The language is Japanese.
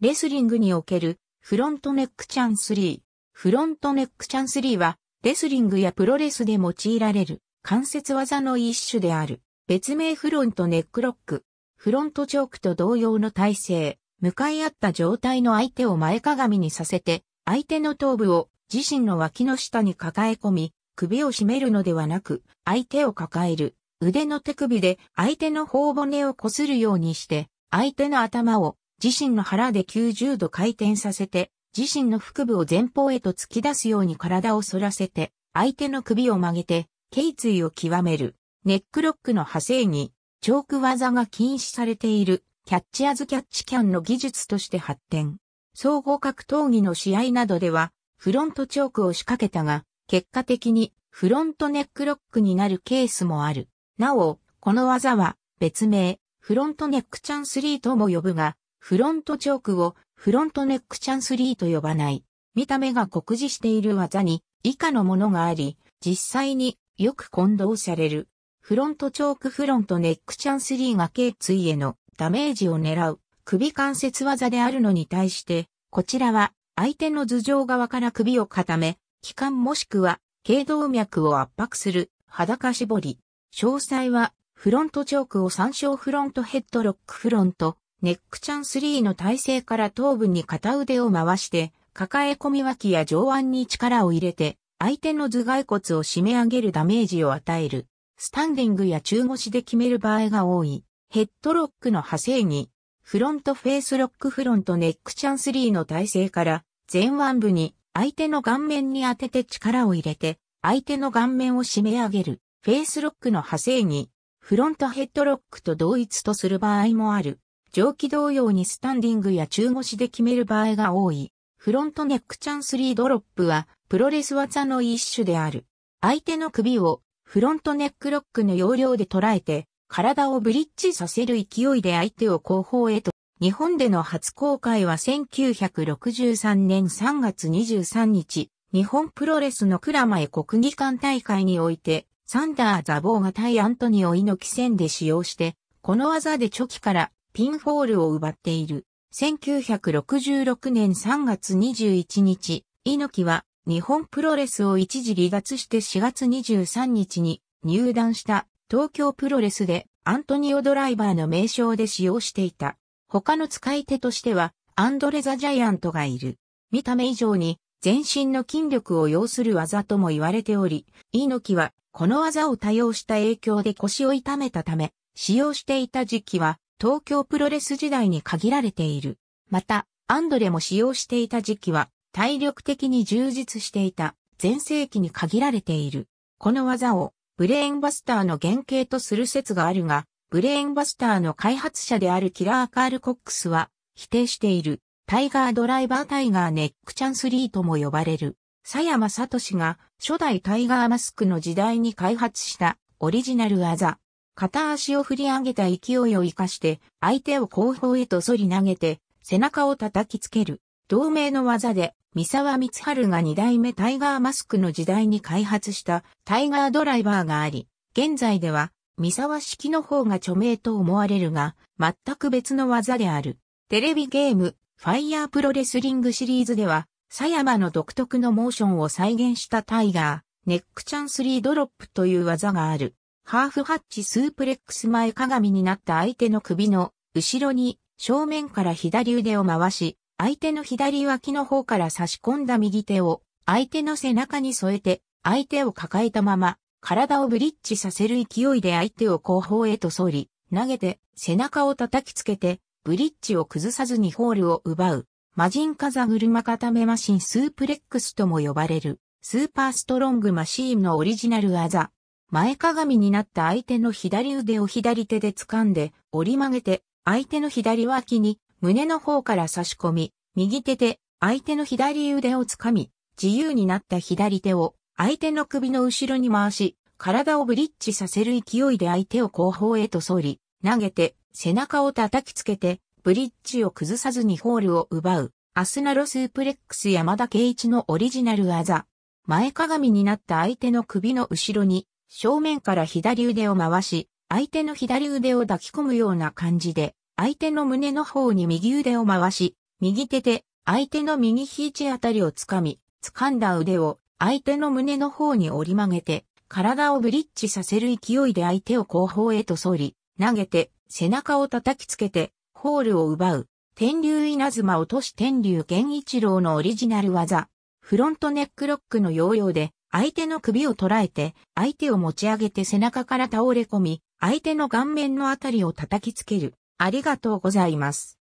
レスリングにおけるフロントネックチャンスリー。フロントネックチャンスリーは、レスリングやプロレスで用いられる関節技の一種である。別名フロントネックロック。フロントチョークと同様の体勢、向かい合った状態の相手を前かがみにさせて、相手の頭部を自身の脇の下に抱え込み、首を絞めるのではなく、相手を抱える。腕の手首で相手の頬骨をこするようにして、相手の頭を自身の腹で90度回転させて、自身の腹部を前方へと突き出すように体を反らせて、相手の首を曲げて、頸椎を極める。ネックロックの派生に、チョーク技が禁止されている、キャッチアズキャッチキャンの技術として発展。総合格闘技の試合などでは、フロントチョークを仕掛けたが、結果的にフロントネックロックになるケースもある。なお、この技は別名、フロントネックチャンスリーとも呼ぶが、フロントチョークをフロントネックチャンスリーと呼ばない。見た目が酷似している技に以下のものがあり、実際によく混同される。フロントチョークフロントネックチャンスリーが頸椎へのダメージを狙う首関節技であるのに対して、こちらは相手の頭上側から首を固め、気管もしくは頸動脈を圧迫する裸絞り。詳細はフロントチョークを参照フロントヘッドロックフロントネックチャン3の体勢から頭部に片腕を回して、抱え込み脇や上腕に力を入れて、相手の頭蓋骨を締め上げるダメージを与える。スタンディングや中腰で決める場合が多い。ヘッドロックの派生に、フロントフェイスロックフロントネックチャン3の体勢から、前腕部に相手の顔面に当てて力を入れて、相手の顔面を締め上げる。フェイスロックの派生に、フロントヘッドロックと同一とする場合もある。上記同様にスタンディングや中腰で決める場合が多い。フロントネックチャンスリードロップは、プロレス技の一種である。相手の首を、フロントネックロックの要領で捉えて、体をブリッジさせる勢いで相手を後方へと。日本での初公開は1963年3月23日、日本プロレスの蔵前国技館大会において、サンダー・ザボーが対アントニオイ猪木戦で使用して、この技でチョキからピンホールを奪っている。1966年3月21日、猪木は日本プロレスを一時離脱して4月23日に入団した東京プロレスでアントニオドライバーの名称で使用していた。他の使い手としてはアンドレザ・ジャイアントがいる。見た目以上に全身の筋力を要する技とも言われており、猪木はこの技を多用した影響で腰を痛めたため、使用していた時期は東京プロレス時代に限られている。また、アンドレも使用していた時期は、体力的に充実していた、前世紀に限られている。この技を、ブレーンバスターの原型とする説があるが、ブレーンバスターの開発者であるキラー・カール・コックスは、否定している。タイガードライバータイガーネックチャンスリーとも呼ばれる。佐山聡が初代タイガーマスクの時代に開発したオリジナル技。片足を振り上げた勢いを生かして、相手を後方へと反り投げて、背中を叩きつける。同盟の技で、三沢光春が二代目タイガーマスクの時代に開発したタイガードライバーがあり、現在では三沢式の方が著名と思われるが、全く別の技である。テレビゲーム、ファイヤープロレスリングシリーズでは、佐山の独特のモーションを再現したタイガー、ネックチャンスリードロップという技がある。ハーフハッチスープレックス前鏡になった相手の首の後ろに正面から左腕を回し、相手の左脇の方から差し込んだ右手を相手の背中に添えて相手を抱えたまま体をブリッジさせる勢いで相手を後方へと反り、投げて背中を叩きつけてブリッジを崩さずにホールを奪う。魔人風車固めマシンスープレックスとも呼ばれるスーパーストロングマシーンのオリジナル技。前かがみになった相手の左腕を左手で掴んで、折り曲げて、相手の左脇に胸の方から差し込み、右手で相手の左腕を掴み、自由になった左手を相手の首の後ろに回し、体をブリッジさせる勢いで相手を後方へと反り、投げて背中を叩きつけて、ブリッジを崩さずにホールを奪う、アスナロスープレックス山田圭一のオリジナル技。前かがみになった相手の首の後ろに正面から左腕を回し、相手の左腕を抱き込むような感じで、相手の胸の方に右腕を回し、右手で相手の右肘あたりを掴み、掴んだ腕を相手の胸の方に折り曲げて、体をブリッジさせる勢いで相手を後方へと反り、投げて背中を叩きつけて、ホールを奪う。天竜稲妻落とし天竜源一郎のオリジナル技。フロントネックロックの要領で、相手の首を捉えて、相手を持ち上げて背中から倒れ込み、相手の顔面のあたりを叩きつける。ありがとうございます。